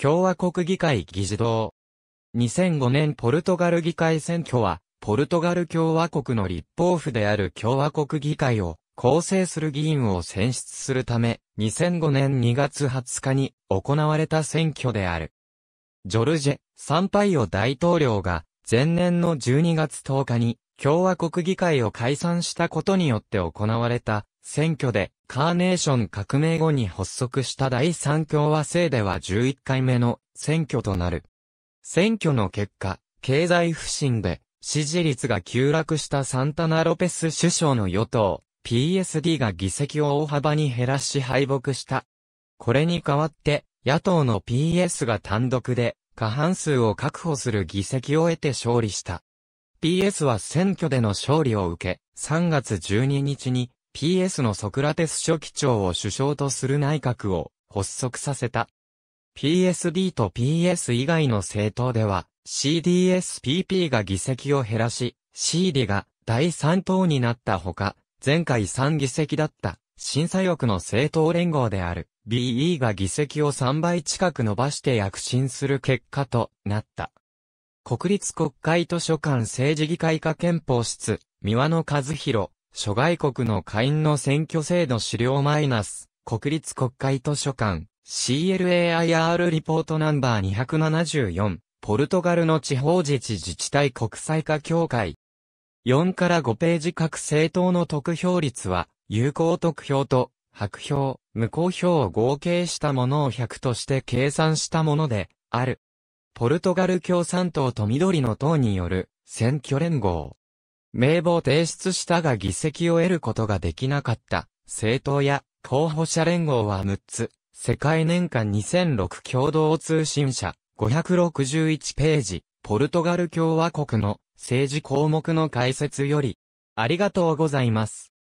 共和国議会議事堂。2005年ポルトガル議会選挙は、ポルトガル共和国の立法府である共和国議会を構成する議員を選出するため、2005年2月20日に行われた選挙である。ジョルジェ・サンパイオ大統領が前年の12月10日に共和国議会を解散したことによって行われた選挙でカーネーション革命後に発足した第三共和制では11回目の選挙となる。選挙の結果、経済不振で支持率が急落したサンタナ・ロペス首相の与党、PSD が議席を大幅に減らし敗北した。これに代わって、野党の PS が単独で過半数を確保する議席を得て勝利した。PS は選挙での勝利を受け、3月12日に PS のソクラテス書記長を首相とする内閣を発足させた。PSD と PS 以外の政党では CDSPP が議席を減らし、CD が第3党になったほか、前回3議席だった審査翼の政党連合である BE が議席を3倍近く伸ばして躍進する結果となった。国立国会図書館政治議会化憲法室、三輪野和弘、諸外国の会員の選挙制度資料マイナス、国立国会図書館、CLAIR リポートナンバー274、ポルトガルの地方自治自治体国際化協会。4から5ページ各政党の得票率は、有効得票と、白票、無効票を合計したものを100として計算したもので、ある。ポルトガル共産党と緑の党による選挙連合。名簿を提出したが議席を得ることができなかった、政党や候補者連合は6つ、世界年間2006共同通信社、561ページ、ポルトガル共和国の政治項目の解説より、ありがとうございます。